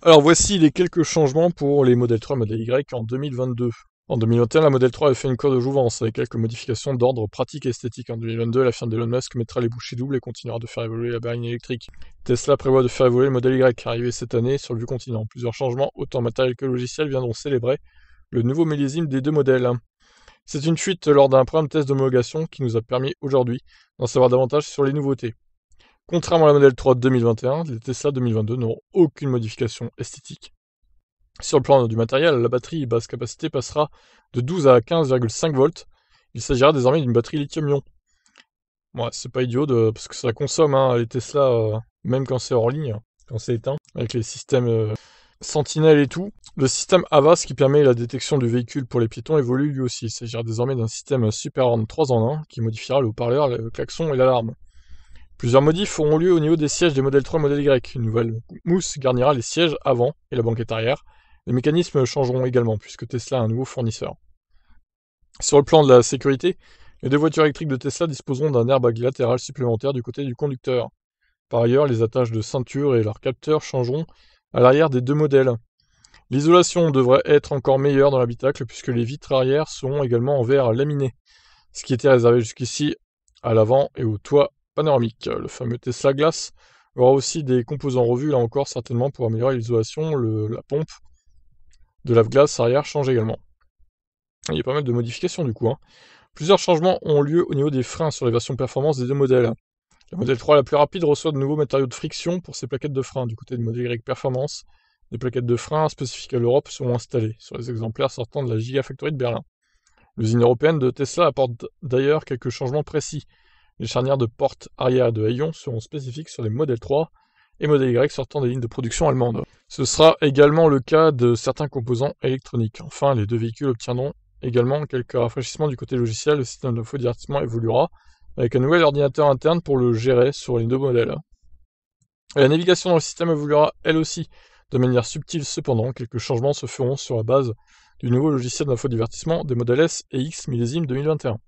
Alors voici les quelques changements pour les modèles 3 et modèles Y en 2022. En 2021, la Model 3 a fait une cour de jouvence avec quelques modifications d'ordre pratique et esthétique. En 2022, la firme d'Elon Musk mettra les bouchées doubles et continuera de faire évoluer la berline électrique. Tesla prévoit de faire évoluer le modèle Y, arrivé cette année sur le vieux continent. Plusieurs changements, autant matériel que logiciel, viendront célébrer le nouveau millésime des deux modèles. C'est une fuite lors d'un programme test d'homologation qui nous a permis aujourd'hui d'en savoir davantage sur les nouveautés. Contrairement à la modèle 3 2021, les Tesla 2022 n'auront aucune modification esthétique. Sur le plan du matériel, la batterie basse capacité passera de 12 à 15,5 volts. Il s'agira désormais d'une batterie lithium-ion. c'est pas idiot parce que ça consomme hein, les Tesla, euh, même quand c'est hors ligne, quand c'est éteint, avec les systèmes euh, Sentinel et tout. Le système AVAS qui permet la détection du véhicule pour les piétons évolue lui aussi. Il s'agira désormais d'un système super 3 en 1 qui modifiera le haut-parleur, le klaxon et l'alarme. Plusieurs modifs auront lieu au niveau des sièges des modèles 3 et modèles Y. Une nouvelle mousse garnira les sièges avant et la banquette arrière. Les mécanismes changeront également, puisque Tesla a un nouveau fournisseur. Sur le plan de la sécurité, les deux voitures électriques de Tesla disposeront d'un airbag latéral supplémentaire du côté du conducteur. Par ailleurs, les attaches de ceinture et leurs capteurs changeront à l'arrière des deux modèles. L'isolation devrait être encore meilleure dans l'habitacle puisque les vitres arrière seront également en verre laminé, ce qui était réservé jusqu'ici à l'avant et au toit panoramique. Euh, le fameux Tesla Glass aura aussi des composants revus, là encore, certainement pour améliorer l'isolation. La pompe de lave-glace arrière change également. Il y a pas mal de modifications du coup. Hein. Plusieurs changements ont lieu au niveau des freins sur les versions performance des deux modèles. Le modèle 3 la plus rapide reçoit de nouveaux matériaux de friction pour ses plaquettes de frein. Du côté du modèle Y Performance, des plaquettes de frein spécifiques à l'Europe seront installées sur les exemplaires sortant de la Gigafactory de Berlin. L'usine européenne de Tesla apporte d'ailleurs quelques changements précis les charnières de porte arrière de Hayon seront spécifiques sur les modèles 3 et modèles Y sortant des lignes de production allemandes. Ce sera également le cas de certains composants électroniques. Enfin, les deux véhicules obtiendront également quelques rafraîchissements du côté logiciel. Le système d'infodivertissement divertissement évoluera avec un nouvel ordinateur interne pour le gérer sur les deux modèles. la navigation dans le système évoluera elle aussi de manière subtile cependant. Quelques changements se feront sur la base du nouveau logiciel d'infodivertissement des modèles S et X millésime 2021.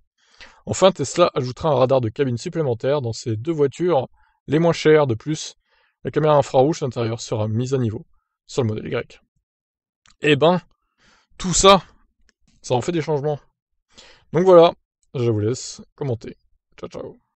Enfin, Tesla ajoutera un radar de cabine supplémentaire dans ses deux voitures les moins chères de plus. La caméra infrarouge à sera mise à niveau sur le modèle Y. Eh ben, tout ça, ça en fait des changements. Donc voilà, je vous laisse commenter. Ciao ciao.